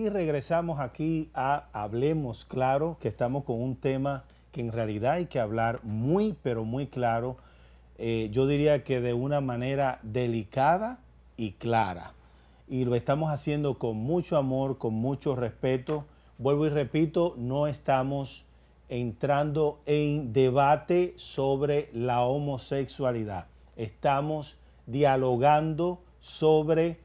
Y regresamos aquí a Hablemos Claro, que estamos con un tema que en realidad hay que hablar muy, pero muy claro. Eh, yo diría que de una manera delicada y clara. Y lo estamos haciendo con mucho amor, con mucho respeto. Vuelvo y repito, no estamos entrando en debate sobre la homosexualidad. Estamos dialogando sobre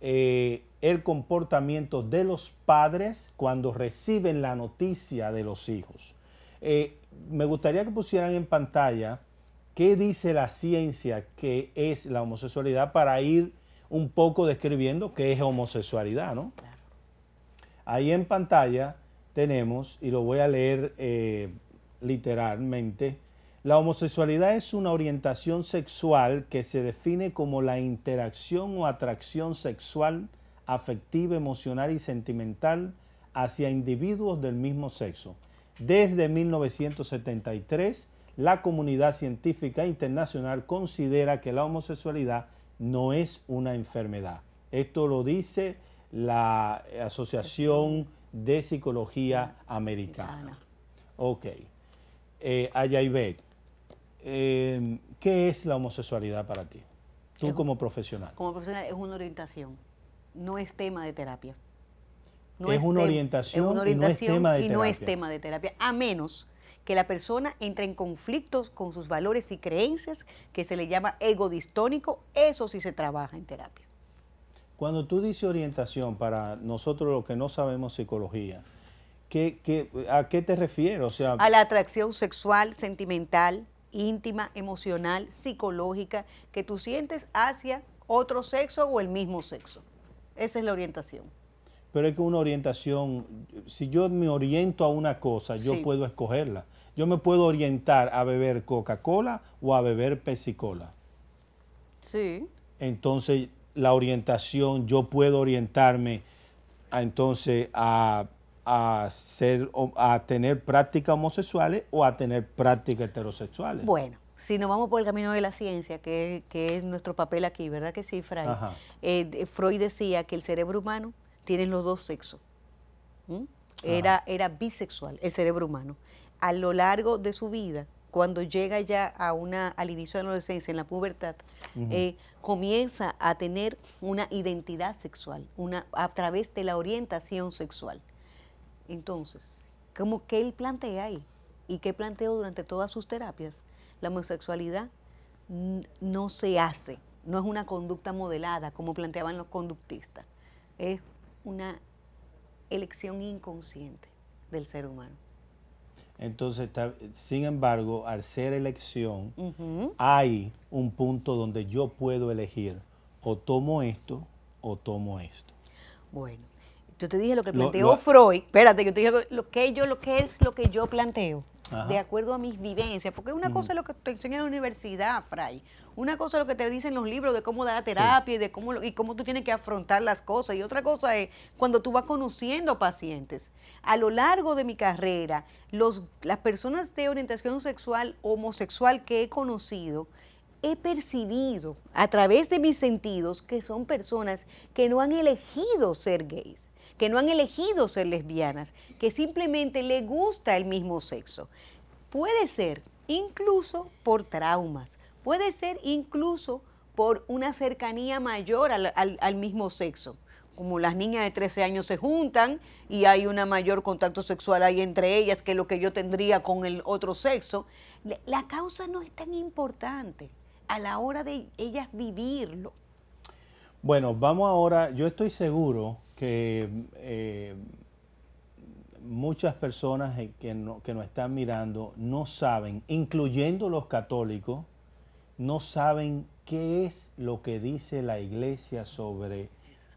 eh, el comportamiento de los padres cuando reciben la noticia de los hijos. Eh, me gustaría que pusieran en pantalla qué dice la ciencia que es la homosexualidad para ir un poco describiendo qué es homosexualidad, ¿no? Ahí en pantalla tenemos, y lo voy a leer eh, literalmente, la homosexualidad es una orientación sexual que se define como la interacción o atracción sexual, afectiva, emocional y sentimental hacia individuos del mismo sexo. Desde 1973, la comunidad científica internacional considera que la homosexualidad no es una enfermedad. Esto lo dice la Asociación de Psicología Americana. Ok. Eh, eh, ¿qué es la homosexualidad para ti? Tú como profesional. Como profesional es una orientación, no es tema de terapia. es, una orientación, y, no es, tema de terapia. a menos que la persona entre en conflictos con sus valores y creencias, que se le llama ego distónico, eso sí se trabaja en terapia. Cuando tú dices orientación, para nosotros los que no sabemos psicología, a qué te refieres? O sea, a la atracción sexual, sentimental, íntima, emocional, psicológica que tú sientes hacia otro sexo o el mismo sexo. Esa es la orientación. Pero es que una orientación, si yo me oriento a una cosa, yo puedo escogerla. Yo me puedo orientar a beber Coca-Cola o a beber Pepsi-Cola. Sí. Entonces, la orientación, yo puedo orientarme a, entonces a a, ser, a tener prácticas homosexuales o a tener prácticas heterosexuales. Bueno, si nos vamos por el camino de la ciencia, que, es nuestro papel aquí, ¿verdad que sí, Freud? Eh, Freud decía que el cerebro humano tiene los dos sexos. Era, era bisexual el cerebro humano. A lo largo de su vida, cuando llega ya a una, al inicio de la adolescencia, en la pubertad, eh, comienza a tener una identidad sexual, una, a través de la orientación sexual. Entonces, como que él plantea ahí y que planteó durante todas sus terapias, la homosexualidad no se hace, no es una conducta modelada como planteaban los conductistas, es una elección inconsciente del ser humano. Entonces, sin embargo, al ser elección, hay un punto donde yo puedo elegir o tomo esto o tomo esto. Bueno, yo te dije lo que planteó Freud, espérate, yo te dije lo que yo, lo que es lo que yo planteo, de acuerdo a mis vivencias, porque una cosa es lo que te enseñan en la universidad, Fray, una cosa es lo que te dicen los libros de cómo dar terapia y de cómo y cómo tú tienes que afrontar las cosas, y otra cosa es cuando tú vas conociendo pacientes. A lo largo de mi carrera, los, las personas de orientación sexual homosexual que he conocido, he percibido a través de mis sentidos que son personas que no han elegido ser gays, que no han elegido ser lesbianas, que simplemente le gusta el mismo sexo. Puede ser incluso por traumas, puede ser incluso por una cercanía mayor al, mismo sexo como las niñas de 13 años se juntan y hay un mayor contacto sexual ahí entre ellas que lo que yo tendría con el otro sexo, la causa no es tan importante a la hora de ellas vivirlo. Bueno, vamos ahora, yo estoy seguro que eh, muchas personas eh, que, nos están mirando no saben, incluyendo los católicos, no saben qué es lo que dice la iglesia sobre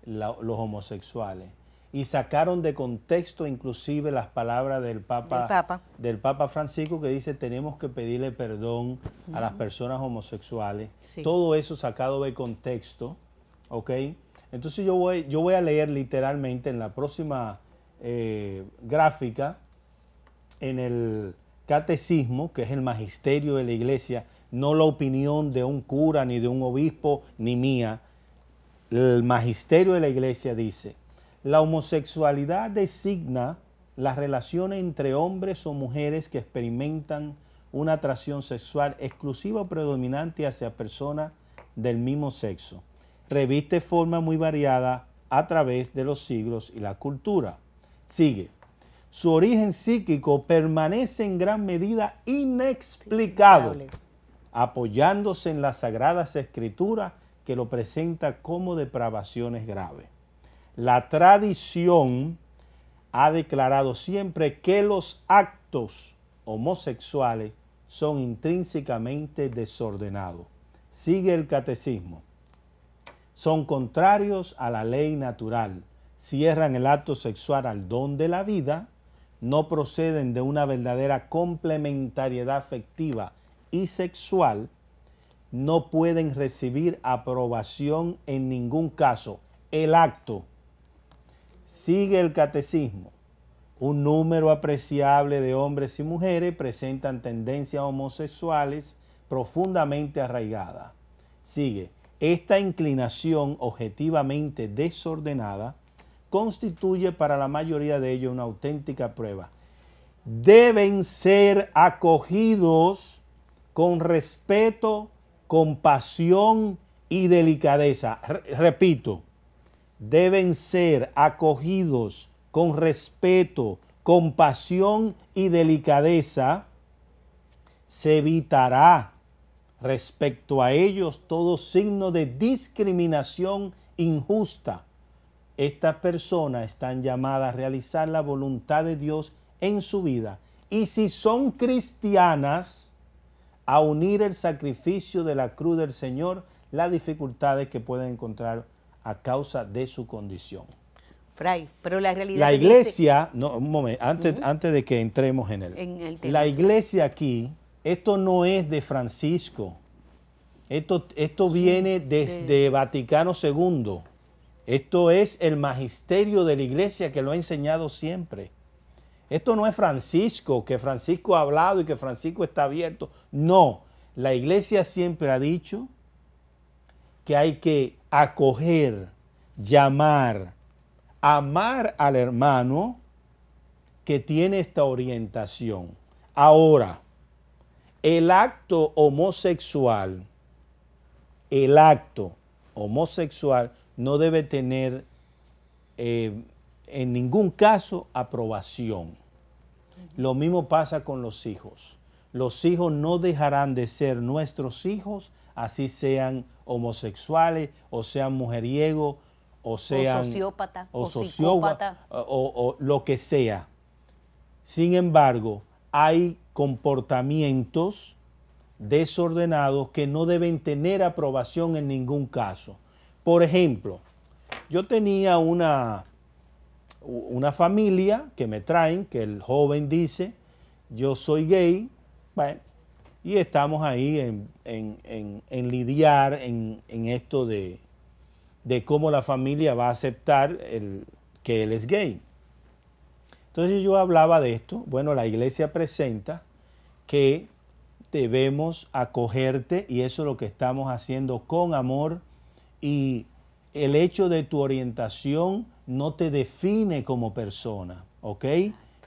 los homosexuales. Y sacaron de contexto inclusive las palabras del Papa, del Papa, Francisco que dice tenemos que pedirle perdón a las personas homosexuales. Todo eso sacado de contexto, ¿ok? Entonces yo voy, yo voy a leer literalmente en la próxima eh, gráfica, en el catecismo, que es el magisterio de la iglesia, no la opinión de un cura, ni de un obispo, ni mía. El magisterio de la iglesia dice, la homosexualidad designa las relaciones entre hombres o mujeres que experimentan una atracción sexual exclusiva o predominante hacia personas del mismo sexo reviste forma muy variada a través de los siglos y la cultura. Sigue. Su origen psíquico permanece en gran medida inexplicado, apoyándose en las sagradas escrituras que lo presenta como depravaciones graves. La tradición ha declarado siempre que los actos homosexuales son intrínsecamente desordenados. Sigue el catecismo son contrarios a la ley natural, cierran el acto sexual al don de la vida, no proceden de una verdadera complementariedad afectiva y sexual, no pueden recibir aprobación en ningún caso. El acto. Sigue el catecismo. Un número apreciable de hombres y mujeres presentan tendencias homosexuales profundamente arraigadas. Sigue esta inclinación objetivamente desordenada constituye para la mayoría de ellos una auténtica prueba. Deben ser acogidos con respeto, compasión y delicadeza. repito, deben ser acogidos con respeto, compasión y delicadeza. Se evitará respecto a ellos todo signo de discriminación injusta. Estas personas están llamadas a realizar la voluntad de Dios en su vida y si son cristianas, a unir el sacrificio de la cruz del Señor las dificultades que pueden encontrar a causa de su condición. pero la realidad. La iglesia, no, un momento, antes, antes de que entremos en En el tema, la iglesia aquí esto no es de Francisco. Esto, esto viene desde Vaticano II. Esto es el magisterio de la iglesia que lo ha enseñado siempre. Esto no es Francisco, que Francisco ha hablado y que Francisco está abierto. No, la iglesia siempre ha dicho que hay que acoger, llamar, amar al hermano que tiene esta orientación. Ahora, el acto homosexual, el acto homosexual no debe tener eh, en ningún caso aprobación. Lo mismo pasa con los hijos. Los hijos no dejarán de ser nuestros hijos, así sean homosexuales o sean mujeriego, o sean... O sociópata. O, psicópata. o, lo que sea. Sin embargo, hay comportamientos desordenados que no deben tener aprobación en ningún caso. Por ejemplo, yo tenía una, una familia que me traen, que el joven dice, yo soy gay, y estamos ahí en, en, en, en lidiar en, esto de, cómo la familia va a aceptar el, que él es gay. Entonces yo hablaba de esto, bueno, la iglesia presenta que debemos acogerte y eso es lo que estamos haciendo con amor y el hecho de tu orientación no te define como persona, ¿ok?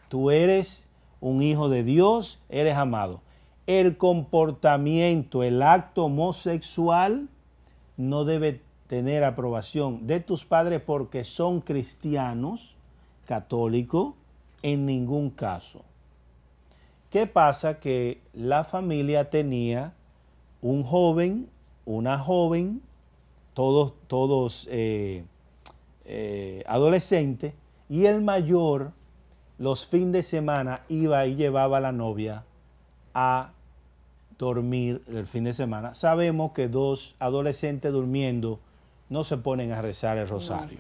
Tú eres un hijo de Dios, eres amado. El comportamiento, el acto homosexual no debe tener aprobación de tus padres porque son cristianos, católicos, en ningún caso. ¿Qué pasa? Que la familia tenía un joven, una joven, todos, todos eh, eh, adolescentes, y el mayor los fines de semana iba y llevaba a la novia a dormir el fin de semana. Sabemos que dos adolescentes durmiendo no se ponen a rezar el rosario.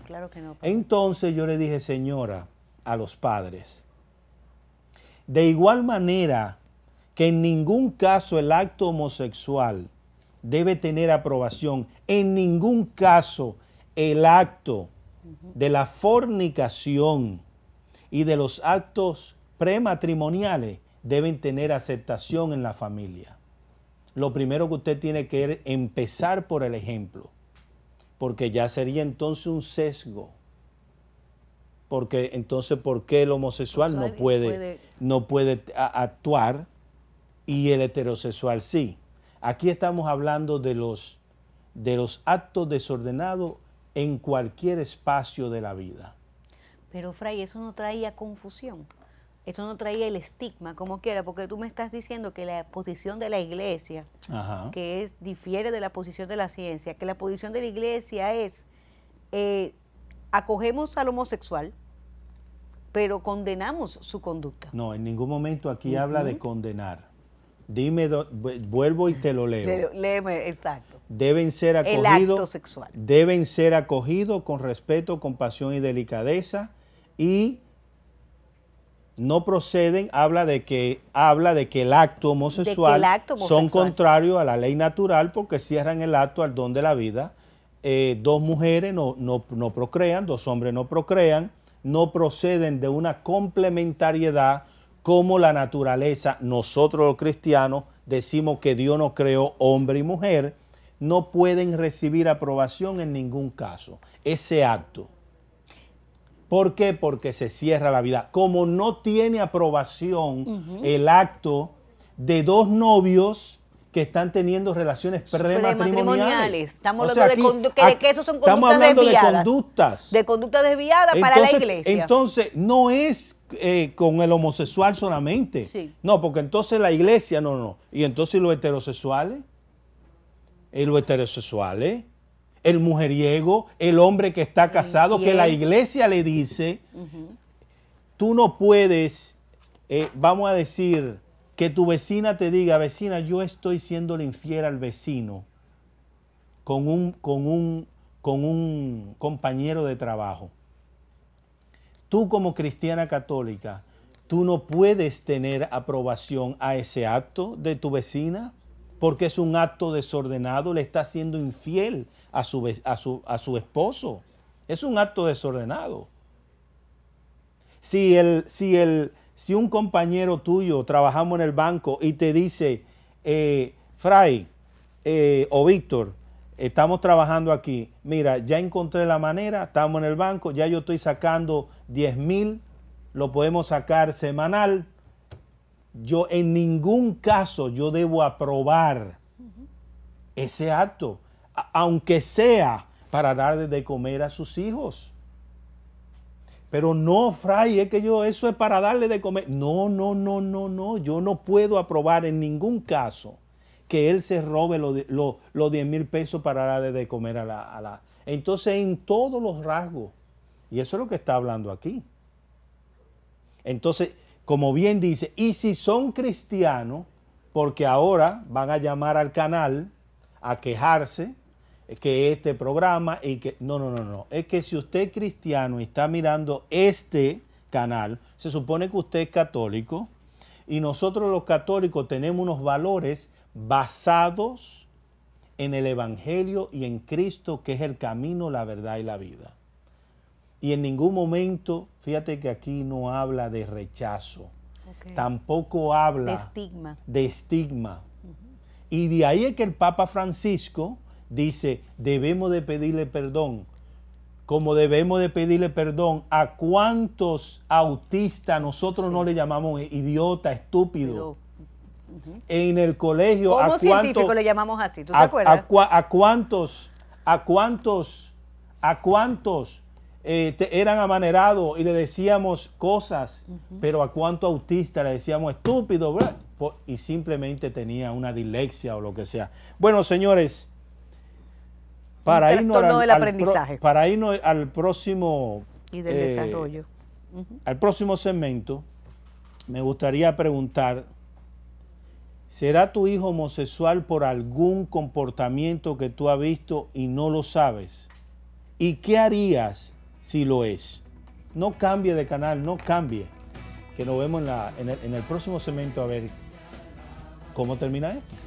Entonces yo le dije, señora, a los padres, de igual manera que en ningún caso el acto homosexual debe tener aprobación, en ningún caso el acto de la fornicación y de los actos prematrimoniales deben tener aceptación en la familia. Lo primero que usted tiene que es empezar por el ejemplo, porque ya sería entonces un sesgo porque entonces ¿por qué el homosexual no puede, no puede actuar y el heterosexual sí? Aquí estamos hablando de los, de los actos desordenados en cualquier espacio de la vida. Pero Fray, eso no traía confusión, eso no traía el estigma, como quiera, porque tú me estás diciendo que la posición de la iglesia, que es, difiere de la posición de la ciencia, que la posición de la iglesia es, eh, acogemos al homosexual, pero condenamos su conducta. No, en ningún momento aquí habla de condenar. Dime, vuelvo y te lo leo. léeme, exacto. Deben ser acogidos. El acto sexual. Deben ser acogidos con respeto, compasión y delicadeza y no proceden, habla de que, habla de que el acto homosexual, son contrarios a la ley natural porque cierran el acto al don de la vida. Eh, dos mujeres no, no procrean, dos hombres no procrean no proceden de una complementariedad como la naturaleza, nosotros los cristianos decimos que Dios nos creó hombre y mujer, no pueden recibir aprobación en ningún caso, ese acto. ¿Por qué? Porque se cierra la vida. Como no tiene aprobación el acto de dos novios que están teniendo relaciones prematrimoniales. Estamos hablando de, conductas estamos hablando de conductas. De desviadas para la iglesia. Entonces, no es eh, con el homosexual solamente. No, porque entonces la iglesia, no, no. Y entonces los heterosexuales, ¿Y eh, los heterosexuales, el mujeriego, el hombre que está casado, que la eh. iglesia le dice, tú no puedes, vamos a decir, que tu vecina te diga, vecina, yo estoy siendo infiel al vecino con un, con un, con un compañero de trabajo. Tú como cristiana católica, tú no puedes tener aprobación a ese acto de tu vecina porque es un acto desordenado, le está siendo infiel a su, a su esposo. Es un acto desordenado. Si si el, si un compañero tuyo trabajamos en el banco y te dice, eh, Fray eh, o Víctor, estamos trabajando aquí, mira, ya encontré la manera, estamos en el banco, ya yo estoy sacando 10 mil, lo podemos sacar semanal. Yo en ningún caso yo debo aprobar ese acto, aunque sea para dar de comer a sus hijos. Pero no, Fray, es que yo, eso es para darle de comer. No, no, no, no, no. Yo no puedo aprobar en ningún caso que él se robe los lo, 10 mil pesos para darle de comer a la, a la. Entonces, en todos los rasgos. Y eso es lo que está hablando aquí. Entonces, como bien dice, y si son cristianos, porque ahora van a llamar al canal a quejarse que este programa y que... No, no, no, no. Es que si usted es cristiano y está mirando este canal, se supone que usted es católico y nosotros los católicos tenemos unos valores basados en el Evangelio y en Cristo, que es el camino, la verdad y la vida. Y en ningún momento, fíjate que aquí no habla de rechazo, tampoco habla de estigma. Y de ahí es que el Papa Francisco dice, debemos de pedirle perdón, como debemos de pedirle perdón a cuántos autistas nosotros no le llamamos idiota, estúpido. En el colegio, ¿Cómo a le llamamos así? ¿Tú a, A, cuántos, a cuántos, a cuántos eh, eran amanerados y le decíamos cosas, pero a cuántos autistas le decíamos estúpido, y simplemente tenía una dilexia o lo que sea. Bueno, señores para un al, aprendizaje. para irnos al próximo... Y del eh, desarrollo. Al próximo segmento, me gustaría preguntar, ¿será tu hijo homosexual por algún comportamiento que tú has visto y no lo sabes? ¿Y qué harías si lo es? No cambie de canal, no cambie. Que nos vemos en, en el próximo segmento a ver cómo termina esto.